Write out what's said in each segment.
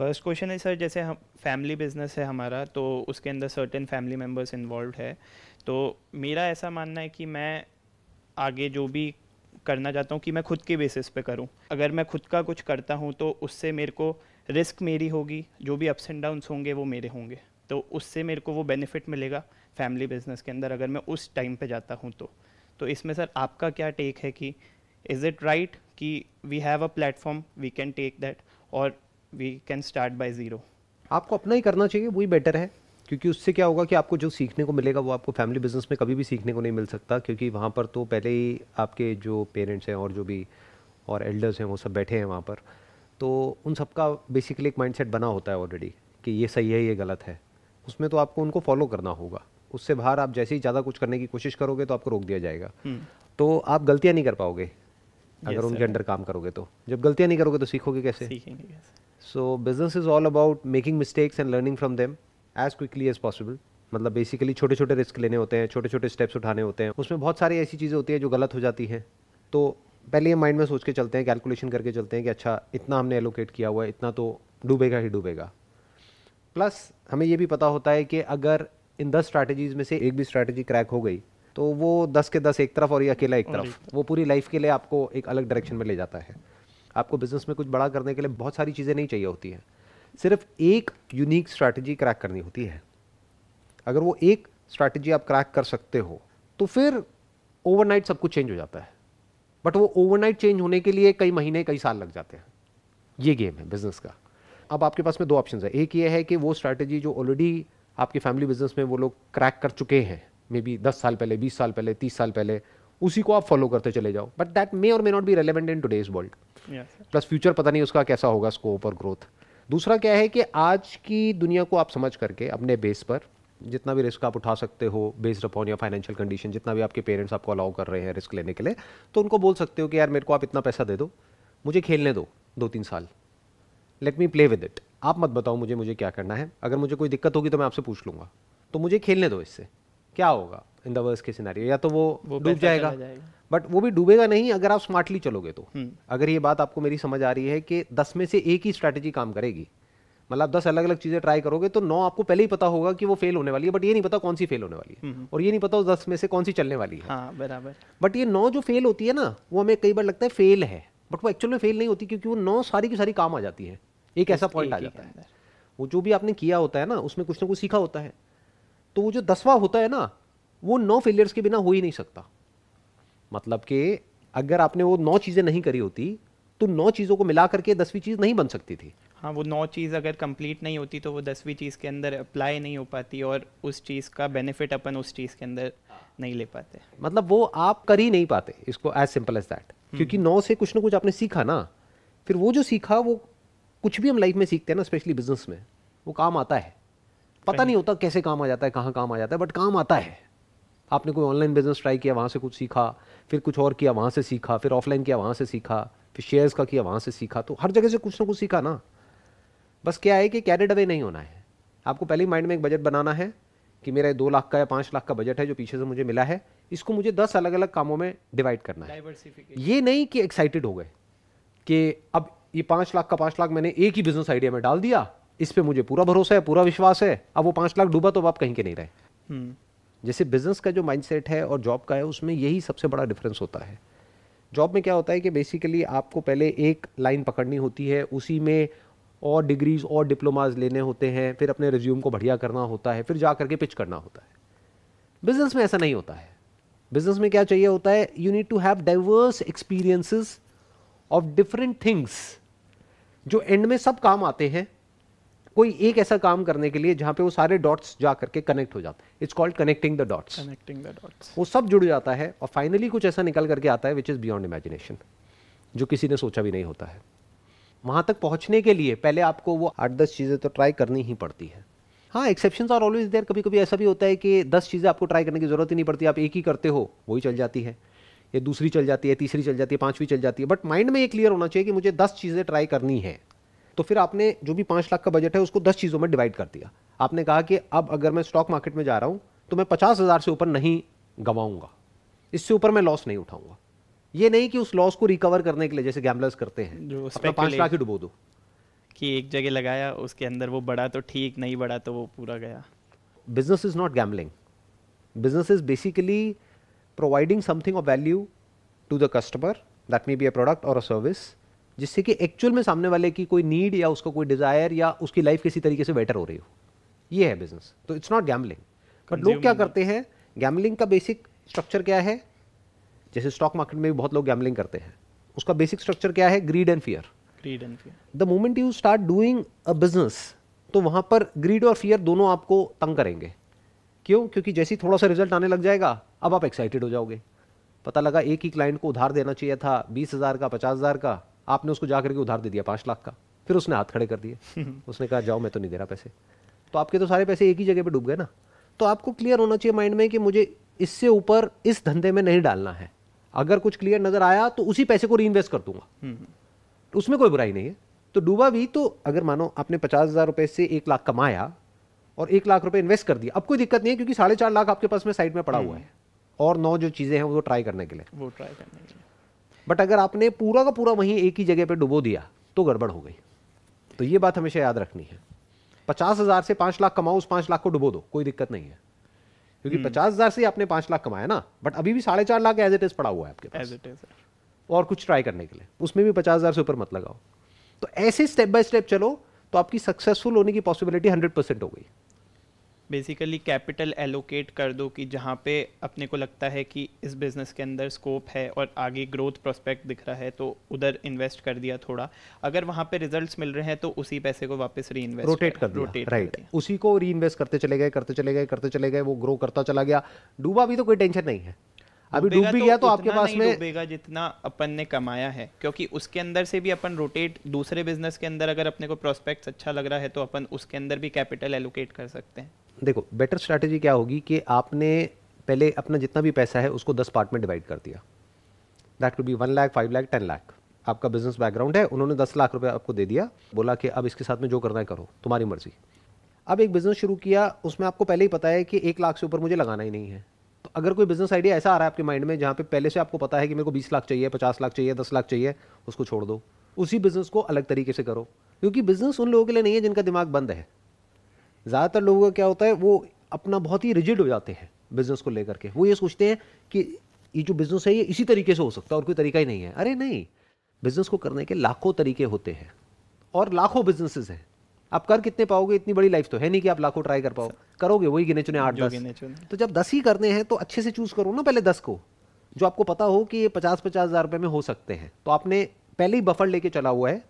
First question है sir जैसे हम फैमिली बिजनेस है हमारा तो उसके अंदर सर्टेन फैमिली मेम्बर्स इन्वॉल्व है तो मेरा ऐसा मानना है कि मैं आगे जो भी करना चाहता हूँ कि मैं खुद के बेसिस पे करूँ अगर मैं खुद का कुछ करता हूँ तो उससे मेरे को रिस्क मेरी होगी जो भी अप्स एंड डाउन्स होंगे वो मेरे होंगे तो उससे मेरे को वो बेनिफिट मिलेगा फैमिली बिजनेस के अंदर अगर मैं उस टाइम पे जाता हूँ तो तो इसमें सर आपका क्या टेक है कि इज़ इट राइट कि we have a platform we can take that और we can start by zero आपको अपना ही करना चाहिए वही बेटर है क्योंकि उससे क्या होगा कि आपको जो सीखने को मिलेगा वो आपको फैमिली बिजनेस में कभी भी सीखने को नहीं मिल सकता क्योंकि वहाँ पर तो पहले ही आपके जो पेरेंट्स हैं और जो भी और एल्डर्स हैं वो सब बैठे हैं वहाँ पर तो उन सबका बेसिकली एक माइंडसेट बना होता है ऑलरेडी कि ये सही है ये गलत है उसमें तो आपको उनको फॉलो करना होगा उससे बाहर आप जैसे ही ज़्यादा कुछ करने की कोशिश करोगे तो आपको रोक दिया जाएगा हम्म। तो आप गलतियाँ नहीं कर पाओगे अगर उनके अंडर काम करोगे तो जब गलतियाँ नहीं करोगे तो सीखोगे कैसे सीखेंगे कैसे so business is all about making mistakes and learning from them as quickly as possible मतलब बेसिकली छोटे छोटे रिस्क लेने होते हैं छोटे छोटे स्टेप्स उठाने होते हैं उसमें बहुत सारी ऐसी चीज़ें होती हैं जो गलत हो जाती हैं तो पहले ये माइंड में सोच के चलते हैं कैलकुलेशन करके चलते हैं कि अच्छा इतना हमने एलोकेट किया हुआ है इतना तो डूबेगा ही डूबेगा प्लस हमें ये भी पता होता है कि अगर इन दस स्ट्रैटेजीज में से एक भी स्ट्रैटेजी क्रैक हो गई तो वो दस के दस एक तरफ और ये अकेला एक हाँ तरफ वो पूरी लाइफ के लिए आपको एक अलग डायरेक्शन में ले जाता है आपको बिजनेस में कुछ बड़ा करने के लिए बहुत सारी चीज़ें नहीं चाहिए होती हैं सिर्फ एक यूनिक स्ट्रैटेजी क्रैक करनी होती है अगर वो एक स्ट्रैटेजी आप क्रैक कर सकते हो तो फिर ओवरनाइट सब कुछ चेंज हो जाता है बट वो ओवरनाइट चेंज होने के लिए कई महीने कई साल लग जाते हैं ये गेम है बिजनेस का अब आपके पास में दो ऑप्शन है एक ये है कि वो स्ट्रैटेजी जो ऑलरेडी आपके फैमिली बिजनेस में वो लोग क्रैक कर चुके हैं मे बी दस साल पहले बीस साल पहले तीस साल पहले उसी को आप फॉलो करते चले जाओ बट दैट मे और may not be relevant in today's world plus future पता नहीं उसका कैसा होगा स्कोप और ग्रोथ दूसरा क्या है कि आज की दुनिया को आप समझ करके अपने बेस पर जितना भी रिस्क आप उठा सकते हो बेस्ड अपॉन या फाइनेंशियल कंडीशन जितना भी आपके पेरेंट्स आपको अलाउ कर रहे हैं रिस्क लेने के लिए तो उनको बोल सकते हो कि यार मेरे को आप इतना पैसा दे दो मुझे खेलने दो दो तीन साल let me play with it आप मत बताओ मुझे मुझे क्या करना है अगर मुझे कोई दिक्कत होगी तो मैं आपसे पूछ लूँगा तो मुझे खेलने दो इससे क्या होगा in the worst case scenario या तो वो डूब जाएगा बट वो भी डूबेगा नहीं अगर आप स्मार्टली चलोगे तो हम्म। अगर ये बात आपको मेरी समझ आ रही है कि दस में से एक ही स्ट्रैटेजी काम करेगी मतलब दस अलग अलग चीज़ें ट्राई करोगे तो नौ आपको पहले ही पता होगा कि वो फेल होने वाली है बट ये नहीं पता कौन सी फेल होने वाली है हम्म। और ये नहीं पता उस दस में से कौन सी चलने वाली है हाँ, बराबर बट ये नौ जो फेल होती है ना वो हमें कई बार लगता है फेल है बट वो एक्चुअल में फेल नहीं होती क्योंकि वो नौ सारी की सारी काम आ जाती है एक ऐसा पॉइंट आ जाता है वो जो भी आपने किया होता है ना उसमें कुछ ना कुछ सीखा होता है तो वो जो दसवा होता है ना वो नौ फेलियर्स के बिना हो ही नहीं सकता मतलब कि अगर आपने वो नौ चीज़ें नहीं करी होती तो नौ चीज़ों को मिला करके दसवीं चीज़ नहीं बन सकती थी हाँ वो नौ चीज़ अगर कंप्लीट नहीं होती तो वो दसवीं चीज़ के अंदर अप्लाई नहीं हो पाती और उस चीज़ का बेनिफिट अपन उस चीज़ के अंदर नहीं ले पाते मतलब वो आप कर ही नहीं पाते इसको एज सिंपल एज दैट क्योंकि नौ से कुछ ना कुछ आपने सीखा ना फिर वो जो सीखा वो कुछ भी हम लाइफ में सीखते हैं ना स्पेशली बिजनेस में वो काम आता है पता नहीं होता कैसे काम आ जाता है कहाँ काम आ जाता है बट काम आता है आपने कोई ऑनलाइन बिजनेस ट्राई किया वहाँ से कुछ सीखा फिर कुछ और किया वहाँ से सीखा फिर ऑफलाइन किया वहाँ से सीखा फिर शेयर्स का किया वहाँ से सीखा तो हर जगह से कुछ ना कुछ सीखा ना बस क्या है कि कैरिड अवे नहीं होना है आपको पहले माइंड में एक बजट बनाना है कि मेरा दो लाख का या पाँच लाख का बजट है जो पीछे से मुझे मिला है इसको मुझे दस अलग अलग कामों में डिवाइड करना है ये नहीं कि एक्साइटेड हो गए कि अब ये पाँच लाख का पाँच लाख मैंने एक ही बिजनेस आइडिया में डाल दिया इस पर मुझे पूरा भरोसा है पूरा विश्वास है अब वो पाँच लाख डूबा तो अब आप कहीं के नहीं रहे हम्म। जैसे बिज़नेस का जो माइंडसेट है और जॉब का है उसमें यही सबसे बड़ा डिफरेंस होता है जॉब में क्या होता है कि बेसिकली आपको पहले एक लाइन पकड़नी होती है उसी में और डिग्रीज और डिप्लोमाज लेने होते हैं फिर अपने रिज्यूम को बढ़िया करना होता है फिर जा करके पिच करना होता है बिजनेस में ऐसा नहीं होता है बिजनेस में क्या चाहिए होता है you need to have diverse experiences of different things जो एंड में सब काम आते हैं कोई एक ऐसा काम करने के लिए जहां पे वो सारे डॉट्स जा करके कनेक्ट हो जाते हैं it's called connecting the dots connecting the dots वो सब जुड़ जाता है और फाइनली कुछ ऐसा निकल करके आता है विच इज़ बियॉन्ड इमेजिनेशन जो किसी ने सोचा भी नहीं होता है वहां तक पहुंचने के लिए पहले आपको वो आठ दस चीज़ें तो ट्राई करनी ही पड़ती है हाँ एक्सेप्शन आर ऑलवेज देयर कभी कभी ऐसा भी होता है कि दस चीज़ें आपको ट्राई करने की ज़रूरत ही नहीं पड़ती आप एक ही करते हो वही चल जाती है या दूसरी चल जाती है तीसरी चल जाती है पांचवी चल जाती है बट माइंड में ये क्लियर होना चाहिए कि मुझे दस चीज़ें ट्राई करनी है तो फिर आपने जो भी पांच लाख का बजट है उसको दस चीज़ों में डिवाइड कर दिया आपने कहा कि अब अगर मैं स्टॉक मार्केट में जा रहा हूं तो मैं पचास हज़ार से ऊपर नहीं गवाऊंगा इससे ऊपर मैं लॉस नहीं उठाऊंगा ये नहीं कि उस लॉस को रिकवर करने के लिए जैसे गैम्बलर्स करते हैं जो लाख ही डुबो दो कि एक जगह लगाया उसके अंदर वो बढ़ा तो ठीक नहीं बढ़ा तो वो पूरा गया business is not gambling business is basically providing something of value to the customer that may be a product और अ सर्विस जिससे कि एक्चुअल में सामने वाले की कोई नीड या उसका कोई डिज़ायर या उसकी लाइफ किसी तरीके से बेटर हो रही हो ये है बिजनेस तो इट्स नॉट गैमलिंग बट लोग क्या करते हैं गैमलिंग का बेसिक स्ट्रक्चर क्या है जैसे स्टॉक मार्केट में भी बहुत लोग गैमलिंग करते हैं उसका बेसिक स्ट्रक्चर क्या है greed and fear greed and fear the moment you start doing a business तो वहाँ पर ग्रीड और फियर दोनों आपको तंग करेंगे क्यों क्योंकि जैसे ही थोड़ा सा रिजल्ट आने लग जाएगा अब आप एक्साइटेड हो जाओगे पता लगा एक ही क्लाइंट को उधार देना चाहिए था बीस हज़ार का पचास हज़ार का आपने उसको जा करके उधार दे दिया पाँच लाख का फिर उसने हाथ खड़े कर दिए उसने कहा जाओ मैं तो नहीं दे रहा पैसे तो आपके तो सारे पैसे एक ही जगह पर डूब गए ना तो आपको क्लियर होना चाहिए माइंड में कि मुझे इससे ऊपर इस धंधे में नहीं डालना है अगर कुछ क्लियर नजर आया तो उसी पैसे को री कर दूंगा हम्म। उसमें कोई बुराई नहीं है तो डूबा भी तो अगर मानो आपने पचास हजार रुपए से एक लाख कमाया और एक लाख रुपए इन्वेस्ट कर दिया अब कोई दिक्कत नहीं है क्योंकि साढ़े चार लाख आपके पास में साइड में पड़ा हुआ हम्म। है और नौ जो चीजें हैं वो ट्राई करने के लिए वो ट्राई करने के लिए बट अगर आपने पूरा का पूरा वहीं एक ही जगह पे डुबो दिया तो गड़बड़ हो गई तो ये बात हमेशा याद रखनी है पचास हजार से पांच लाख कमाओ उस पांच लाख को डुबो दो कोई दिक्कत नहीं है क्योंकि हम्म। पचास हजार से आपने पांच लाख कमाया ना बट अभी भी साढ़े चार लाख एज इट इज पड़ा हुआ है आपके पास एज इज और कुछ ट्राई करने के लिए उसमें भी पचास हजार से ऊपर मत लगाओ तो ऐसे स्टेप बाय स्टेप चलो तो आपकी सक्सेसफुल होने की पॉसिबिलिटी हंड्रेड परसेंट हो गई बेसिकली कैपिटल एलोकेट कर दो कि जहाँ पे अपने को लगता है कि इस बिज़नेस के अंदर स्कोप है और आगे ग्रोथ प्रोस्पेक्ट दिख रहा है तो उधर इन्वेस्ट कर दिया थोड़ा अगर वहाँ पे रिजल्ट्स मिल रहे हैं तो उसी पैसे को वापस री इन्वेस्ट रोटेट कर रोटेट राइट उसी को री इन्वेस्ट करते चले गए करते चले गए करते चले गए वो ग्रो करता चला गया डूबा भी तो कोई टेंशन नहीं है अभी डूब भी तो गया तो, तो आपके पास में डूबेगा जितना अपन ने कमाया है क्योंकि उसके अंदर से भी अपन रोटेट दूसरे बिजनेस के अंदर अगर अपने को प्रोस्पेक्ट्स अच्छा लग रहा है तो अपन उसके अंदर भी कैपिटल एलोकेट कर सकते हैं देखो बेटर स्ट्रैटेजी क्या होगी कि आपने पहले अपना जितना भी पैसा है उसको दस पार्ट में डिवाइड कर दिया that to be one lakh five lakh ten lakh आपका बिजनेस बैकग्राउंड है उन्होंने दस लाख रुपए आपको दे दिया बोला कि अब इसके साथ में जो करना है करो तुम्हारी मर्जी अब एक बिज़नेस शुरू किया उसमें आपको पहले ही पता है कि एक लाख से ऊपर मुझे लगाना ही नहीं है तो अगर कोई बिज़नेस आइडिया ऐसा आ रहा है आपके माइंड में जहाँ पे पहले से आपको पता है कि मेरे को बीस लाख चाहिए पचास लाख चाहिए दस लाख चाहिए उसको छोड़ दो उसी बिज़नेस को अलग तरीके से करो क्योंकि बिज़नेस उन लोगों के लिए नहीं है जिनका दिमाग बंद है ज़्यादातर लोगों का क्या होता है वो अपना बहुत ही रिजिड हो जाते हैं बिज़नेस को लेकर के वो ये सोचते हैं कि ये जो बिज़नेस है ये इसी तरीके से हो सकता है और कोई तरीका ही नहीं है अरे नहीं बिज़नेस को करने के लाखों तरीके होते हैं और लाखों बिजनेसेस हैं आप कर कितने पाओगे इतनी बड़ी लाइफ तो है नहीं कि आप लाखों ट्राई कर पाओ करोगे वही गिने चुने आठ दस तो जब दस ही करने हैं तो अच्छे से चूज करो ना पहले दस को जो आपको पता हो कि ये पचास पचास हजार रुपये में हो सकते हैं तो आपने पहले ही बफर लेके चला हुआ है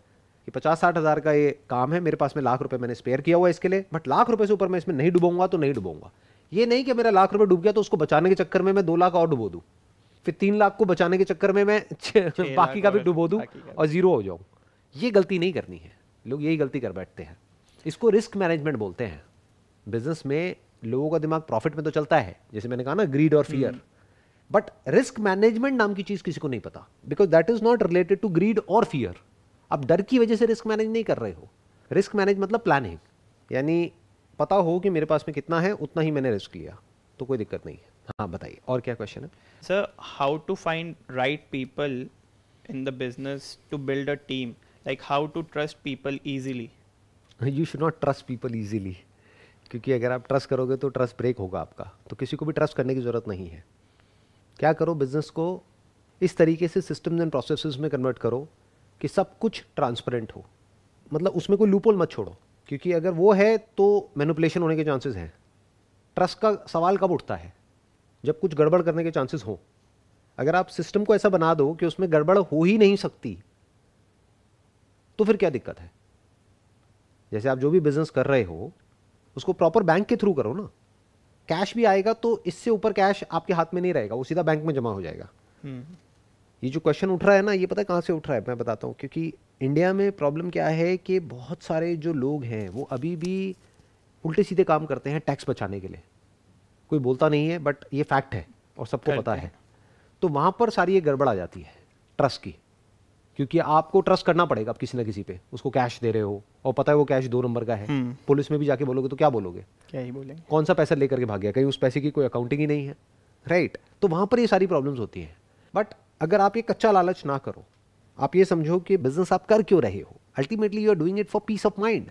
कि पचास साठ हज़ार का ये काम है मेरे पास में लाख रुपए मैंने स्पेयर किया हुआ इसके लिए बट लाख रुपए से ऊपर मैं इसमें नहीं डूबूंगा तो नहीं डूबूंगा ये नहीं कि मेरा लाख रुपए डूब गया तो उसको बचाने के चक्कर में मैं दो लाख और डुबो दू फिर तीन लाख को बचाने के चक्कर में मैं बाकी का भी डुबो दू और ज़ीरो हो जाऊँ ये गलती नहीं करनी है लोग यही गलती कर बैठते हैं इसको रिस्क मैनेजमेंट बोलते हैं बिजनेस में लोगों का दिमाग प्रॉफिट में तो चलता है जैसे मैंने कहा ना ग्रीड और फियर बट रिस्क मैनेजमेंट नाम की चीज़ किसी को नहीं पता because that is not related to greed और फियर आप डर की वजह से रिस्क मैनेज नहीं कर रहे हो रिस्क मैनेज मतलब प्लानिंग यानी पता हो कि मेरे पास में कितना है उतना ही मैंने रिस्क लिया तो कोई दिक्कत नहीं है हाँ बताइए और क्या क्वेश्चन है sir how to find right people in the business to build a team like how to trust people easily you should not trust people easily क्योंकि अगर आप ट्रस्ट करोगे तो ट्रस्ट ब्रेक होगा आपका तो किसी को भी ट्रस्ट करने की ज़रूरत नहीं है क्या करो बिजनेस को इस तरीके से सिस्टम्स एंड प्रोसेस में कन्वर्ट करो कि सब कुछ ट्रांसपेरेंट हो मतलब उसमें कोई लूपोल मत छोड़ो क्योंकि अगर वो है तो मैनुपलेशन होने के चांसेस हैं ट्रस्ट का सवाल कब उठता है जब कुछ गड़बड़ करने के चांसेस हो अगर आप सिस्टम को ऐसा बना दो कि उसमें गड़बड़ हो ही नहीं सकती तो फिर क्या दिक्कत है जैसे आप जो भी बिजनेस कर रहे हो उसको प्रॉपर बैंक के थ्रू करो ना कैश भी आएगा तो इससे ऊपर कैश आपके हाथ में नहीं रहेगा वो सीधा बैंक में जमा हो जाएगा हम्म। ये जो क्वेश्चन उठ रहा है ना ये पता है कहाँ से उठ रहा है मैं बताता हूँ क्योंकि इंडिया में प्रॉब्लम क्या है कि बहुत सारे जो लोग हैं वो अभी भी उल्टे सीधे काम करते हैं टैक्स बचाने के लिए कोई बोलता नहीं है बट ये फैक्ट है और सबको पता है तो वहाँ पर सारी ये गड़बड़ आ जाती है ट्रस्ट की क्योंकि आपको ट्रस्ट करना पड़ेगा आप किसी ना किसी पे उसको कैश दे रहे हो और पता है वो कैश दो नंबर का है हम्म। पुलिस में भी जाके बोलोगे तो क्या बोलोगे क्या ही बोलेंगे कौन सा पैसा लेकर के भाग गया कहीं उस पैसे की कोई अकाउंटिंग ही नहीं है राइट right. तो वहाँ पर ये सारी प्रॉब्लम्स होती हैं बट अगर आप ये कच्चा लालच ना करो आप ये समझो कि बिजनेस आप कर क्यों रहे हो ultimately you are doing it for peace of mind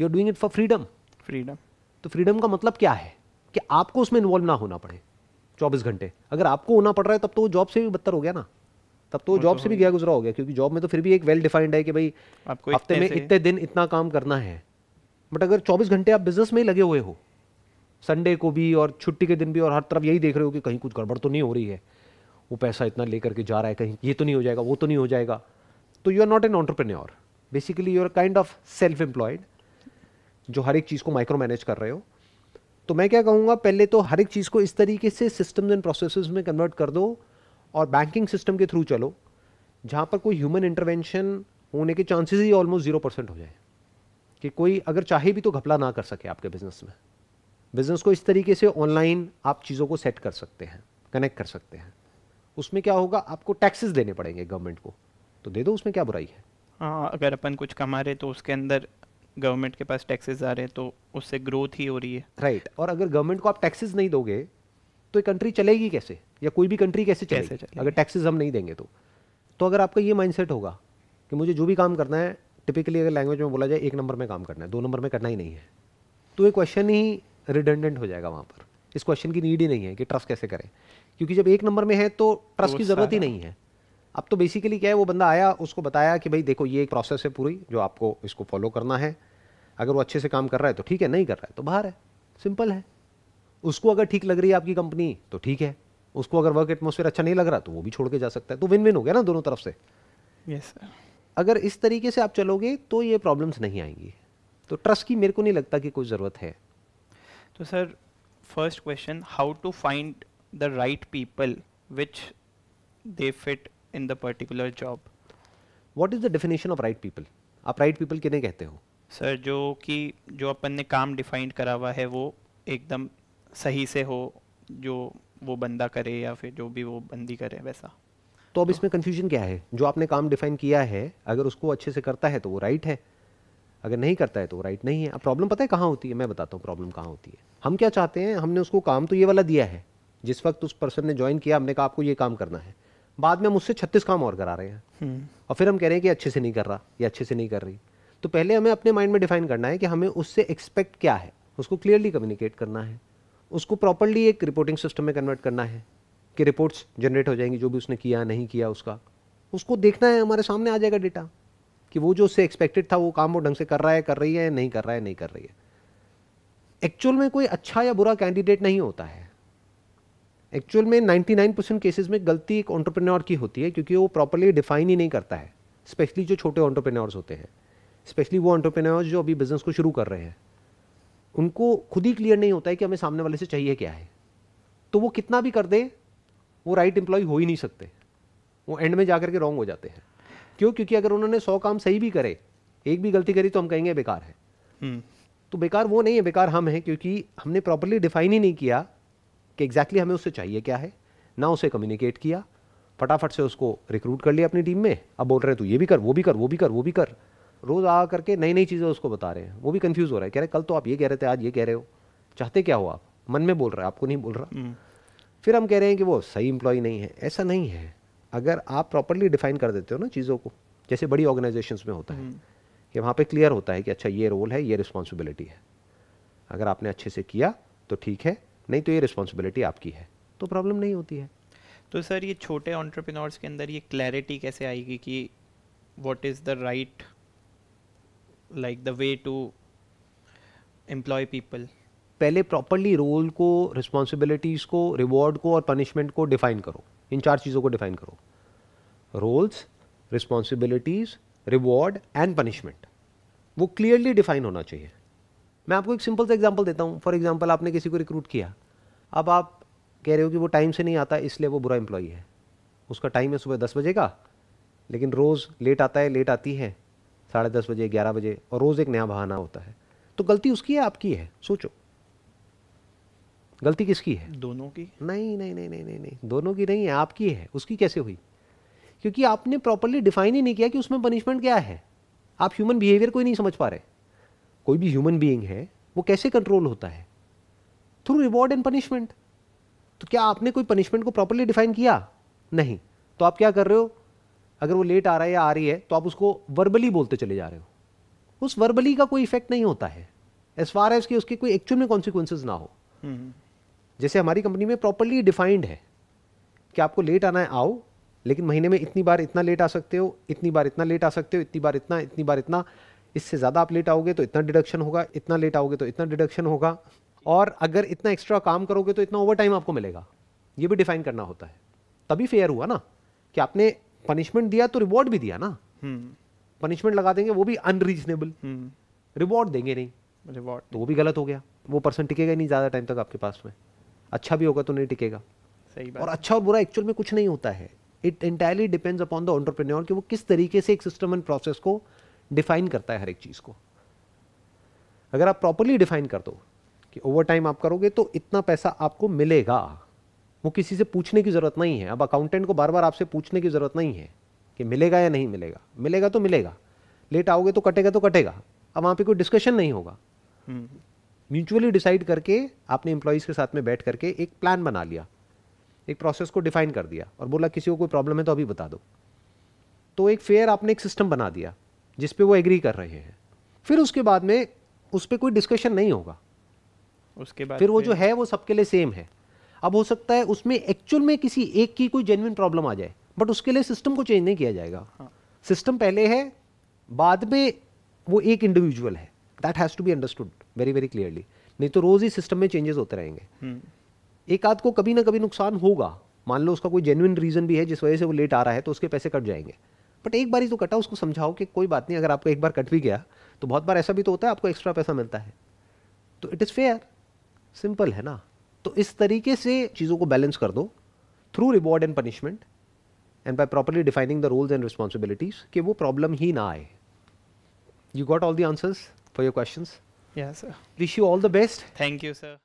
you are doing it for freedom freedom तो फ्रीडम का मतलब क्या है कि आपको उसमें इन्वॉल्व ना होना पड़े चौबीस घंटे अगर आपको होना पड़ रहा है तब तो जॉब से भी बदतर हो गया ना तब तो जॉब तो से भी गया गुजरा हो गया क्योंकि जॉब में तो फिर भी एक वेल डिफाइंड है कि भाई आपको हफ्ते में इतने दिन इतना काम करना है बट अगर 24 घंटे आप बिजनेस में ही लगे हुए हो संडे को भी और छुट्टी के दिन भी और हर तरफ यही देख रहे हो कि कहीं कुछ गड़बड़ तो नहीं हो रही है वो पैसा इतना ले करके जा रहा है कहीं ये तो नहीं हो जाएगा वो तो नहीं हो जाएगा तो you are not an entrepreneur basically you are kind of self employed जो हर एक चीज़ को माइक्रो मैनेज कर रहे हो तो मैं क्या कहूँगा पहले तो हर एक चीज़ को इस तरीके से सिस्टम्स एंड प्रोसेस में कन्वर्ट कर दो और बैंकिंग सिस्टम के थ्रू चलो जहाँ पर कोई ह्यूमन इंटरवेंशन होने के चांसेस ही ऑलमोस्ट ज़ीरो परसेंट हो जाए कि कोई अगर चाहे भी तो घपला ना कर सके आपके बिजनेस में बिजनेस को इस तरीके से ऑनलाइन आप चीज़ों को सेट कर सकते हैं कनेक्ट कर सकते हैं उसमें क्या होगा आपको टैक्सेस देने पड़ेंगे गवर्नमेंट को तो दे दो उसमें क्या बुराई है हाँ अगर अपन कुछ कमा रहे तो उसके अंदर गवर्नमेंट के पास टैक्सेस आ रहे हैं तो उससे ग्रोथ ही हो रही है राइट right. और अगर गवर्नमेंट को आप टैक्सेस नहीं दोगे तो ये कंट्री चलेगी कैसे या कोई भी कंट्री कैसे चलेगी, कैसे चलेगी? अगर टैक्सेस हम नहीं देंगे तो तो अगर आपका ये माइंडसेट होगा कि मुझे जो भी काम करना है टिपिकली अगर लैंग्वेज में बोला जाए एक नंबर में काम करना है दो नंबर में करना ही नहीं है तो ये क्वेश्चन ही रिडेंडेंट हो जाएगा वहाँ पर इस क्वेश्चन की नीड ही नहीं है कि ट्रस्ट कैसे करें क्योंकि जब एक नंबर में है तो ट्रस्ट की ज़रूरत ही नहीं है अब तो बेसिकली क्या है वो बंदा आया उसको बताया कि भाई देखो ये एक प्रोसेस है पूरी जो आपको इसको फॉलो करना है अगर वो अच्छे से काम कर रहा है तो ठीक है नहीं कर रहा है तो बाहर है सिंपल है उसको अगर ठीक लग रही है आपकी कंपनी तो ठीक है उसको अगर वर्क एटमोसफेयर अच्छा नहीं लग रहा तो वो भी छोड़ के जा सकता है तो विन विन हो गया ना दोनों तरफ से यस yes, अगर इस तरीके से आप चलोगे तो ये प्रॉब्लम्स नहीं आएंगी तो ट्रस्ट की मेरे को नहीं लगता कि कोई ज़रूरत है तो sir first question how to find the right people which they fit in the particular job what is the definition of right people आप राइट पीपल कितने कहते हो सर जो कि जो अपन ने काम डिफाइंड करा हुआ है वो एकदम सही से हो जो वो बंदा करे या फिर जो भी वो बंदी करे वैसा तो अब तो इसमें कन्फ्यूजन क्या है जो आपने काम डिफाइन किया है अगर उसको अच्छे से करता है तो वो राइट right है अगर नहीं करता है तो राइट नहीं है अब प्रॉब्लम पता है कहाँ होती है मैं बताता हूँ प्रॉब्लम कहाँ होती है हम क्या चाहते हैं हमने उसको काम तो ये वाला दिया है जिस वक्त उस पर्सन ने ज्वाइन किया हमने कहा आपको ये काम करना है बाद में हम उससे छत्तीस काम और करा रहे हैं हम्म। और फिर हम कह रहे हैं कि अच्छे से नहीं कर रहा या अच्छे से नहीं कर रही तो पहले हमें अपने माइंड में डिफाइन करना है कि हमें उससे एक्सपेक्ट क्या है उसको क्लियरली कम्युनिकेट करना है उसको प्रॉपरली एक रिपोर्टिंग सिस्टम में कन्वर्ट करना है कि रिपोर्ट्स जनरेट हो जाएंगी जो भी उसने किया नहीं किया उसका उसको देखना है हमारे सामने आ जाएगा डेटा कि वो जो उससे एक्सपेक्टेड था वो काम वो ढंग से कर रहा है कर रही है नहीं कर रहा है नहीं कर रही है एक्चुअल में कोई अच्छा या बुरा कैंडिडेट नहीं होता है एक्चुअल में 99 परसेंट केसेज में गलती एक ऑन्टरप्रेन्योर की होती है क्योंकि वो प्रॉपरली डिफाइन ही नहीं करता है स्पेशली जो छोटे ऑन्टरप्रेन्योर्स होते हैं स्पेशली वो ऑन्टरप्रेन्योर्स जो अभी बिजनेस को शुरू कर रहे हैं उनको खुद ही क्लियर नहीं होता है कि हमें सामने वाले से चाहिए क्या है तो वो कितना भी कर दे वो राइट right एम्प्लॉय हो ही नहीं सकते वो एंड में जाकर के रॉन्ग हो जाते हैं क्यों क्योंकि अगर उन्होंने सौ काम सही भी करे एक भी गलती करी तो हम कहेंगे बेकार है हम्म। तो बेकार वो नहीं है बेकार हम हैं क्योंकि हमने प्रॉपरली डिफाइन ही नहीं किया कि एग्जैक्टली हमें उससे चाहिए क्या है ना उसे कम्युनिकेट किया फटाफट से उसको रिक्रूट कर लिया अपनी टीम में अब बोल रहे हैं तू ये भी कर वो भी कर वो भी कर वो भी कर रोज़ आ करके नई नई चीज़ें उसको बता रहे हैं वो भी कन्फ्यूज़ हो रहा है कह रहे कल तो आप ये कह रहे थे आज ये कह रहे हो चाहते क्या हो आप मन में बोल रहे हैं आपको नहीं बोल रहा हम्म। फिर हम कह रहे हैं कि वो सही इम्प्लॉय नहीं है ऐसा नहीं है अगर आप प्रॉपरली डिफाइन कर देते हो ना चीज़ों को जैसे बड़ी ऑर्गेनाइजेशन में होता है हम्म। कि वहाँ पे क्लियर होता है कि अच्छा ये रोल है ये रिस्पॉन्सिबिलिटी है अगर आपने अच्छे से किया तो ठीक है नहीं तो ये रिस्पॉन्सिबिलिटी आपकी है तो प्रॉब्लम नहीं होती है तो सर ये छोटे ऑन्टरप्रिनोर्स के अंदर ये क्लैरिटी कैसे आएगी कि what is the right like the way to employ people पहले प्रॉपरली रोल को रिस्पॉन्सिबिलिटीज़ को रिवॉर्ड को और पनिशमेंट को डिफाइन करो इन चार चीज़ों को डिफाइन करो roles responsibilities reward and punishment वो क्लियरली डिफाइन होना चाहिए मैं आपको एक सिंपल सा एग्जाम्पल देता हूँ फॉर एग्जाम्पल आपने किसी को रिक्रूट किया अब आप कह रहे हो कि वो टाइम से नहीं आता इसलिए वो बुरा एम्प्लॉई है उसका टाइम है सुबह दस बजे का लेकिन रोज़ लेट आता है लेट आती है साढ़े दस बजे ग्यारह बजे और रोज़ एक नया बहाना होता है तो गलती उसकी है आपकी है सोचो गलती किसकी है दोनों की नहीं नहीं नहीं नहीं नहीं नहीं दोनों की नहीं है आपकी है उसकी कैसे हुई क्योंकि आपने प्रॉपरली डिफाइन ही नहीं किया कि उसमें पनिशमेंट क्या है आप ह्यूमन बिहेवियर को ही नहीं समझ पा रहे कोई भी ह्यूमन बीइंग है वो कैसे कंट्रोल होता है थ्रू रिवॉर्ड एंड पनिशमेंट तो क्या आपने कोई पनिशमेंट को प्रॉपरली डिफाइन किया नहीं तो आप क्या कर रहे हो अगर वो लेट आ रहा है या आ रही है तो आप उसको वर्बली बोलते चले जा रहे हो उस वर्बली का कोई इफेक्ट नहीं होता है एज फार एज कि उसके कोई एक्चुअल में कॉन्सिक्वेंसेज ना हो हम्म। जैसे हमारी कंपनी में प्रॉपरली डिफाइंड है कि आपको लेट आना है आओ लेकिन महीने में इतनी बार इतना लेट आ सकते हो इतनी बार इतना लेट आ सकते हो इतनी बार इतना इतनी बार इतना इससे ज़्यादा आप लेट आओगे तो इतना डिडक्शन होगा इतना लेट आओगे तो इतना डिडक्शन होगा और अगर इतना एक्स्ट्रा काम करोगे तो इतना ओवर टाइम आपको मिलेगा ये भी डिफाइन करना होता है तभी फेयर हुआ ना कि आपने पनिशमेंट दिया तो रिवॉर्ड भी दिया ना पनिशमेंट हम्म। लगा देंगे वो भी अनरीजनेबल रिवॉर्ड हम्म। देंगे नहीं रिवॉर्ड तो वो भी गलत हो गया वो पर्सन टिकेगा नहीं ज़्यादा टाइम तक आपके पास में अच्छा भी होगा तो नहीं टिकेगा सही बात और अच्छा और बुरा एक्चुअल में कुछ नहीं होता है it entirely depends upon the entrepreneur कि वो किस तरीके से एक सिस्टम एंड प्रोसेस को डिफाइन करता है हर एक चीज़ को अगर आप प्रॉपरली डिफाइन कर दो कि ओवर टाइम आप करोगे तो इतना पैसा आपको मिलेगा वो किसी से पूछने की ज़रूरत नहीं है अब अकाउंटेंट को बार बार आपसे पूछने की ज़रूरत नहीं है कि मिलेगा या नहीं मिलेगा मिलेगा तो मिलेगा लेट आओगे तो कटेगा तो कटेगा अब वहाँ पे कोई डिस्कशन नहीं होगा हम्म। म्यूचुअली डिसाइड करके आपने एम्प्लॉयज़ के साथ में बैठ करके एक प्लान बना लिया एक प्रोसेस को डिफाइन कर दिया और बोला किसी को कोई प्रॉब्लम है तो अभी बता दो तो एक फेयर आपने एक सिस्टम बना दिया जिस पे वो एग्री कर रहे हैं फिर उसके बाद में उस पर कोई डिस्कशन नहीं होगा उसके बाद फिर वो जो है वो सबके लिए सेम है अब हो सकता है उसमें एक्चुअल में किसी एक की कोई जेन्यून प्रॉब्लम आ जाए बट उसके लिए सिस्टम को चेंज नहीं किया जाएगा सिस्टम हाँ। पहले है बाद में वो एक इंडिविजुअल है that has to be understood very very clearly नहीं तो रोज ही सिस्टम में चेंजेस होते रहेंगे हम्म। एक आध को कभी ना कभी नुकसान होगा मान लो उसका कोई जेन्यून रीजन भी है जिस वजह से वो लेट आ रहा है तो उसके पैसे कट जाएंगे बट एक बार ही तो कटा उसको समझाओ कि कोई बात नहीं अगर आपका एक बार कट भी गया तो बहुत बार ऐसा भी तो होता है आपको एक्स्ट्रा पैसा मिलता है तो इट इज़ फेयर सिंपल है ना तो इस तरीके से चीज़ों को बैलेंस कर दो through reward and punishment and by properly defining the roles and responsibilities कि वो प्रॉब्लम ही ना आए you got all the answers for your questions Yeah, sir. Wish you all the best. Thank you, sir.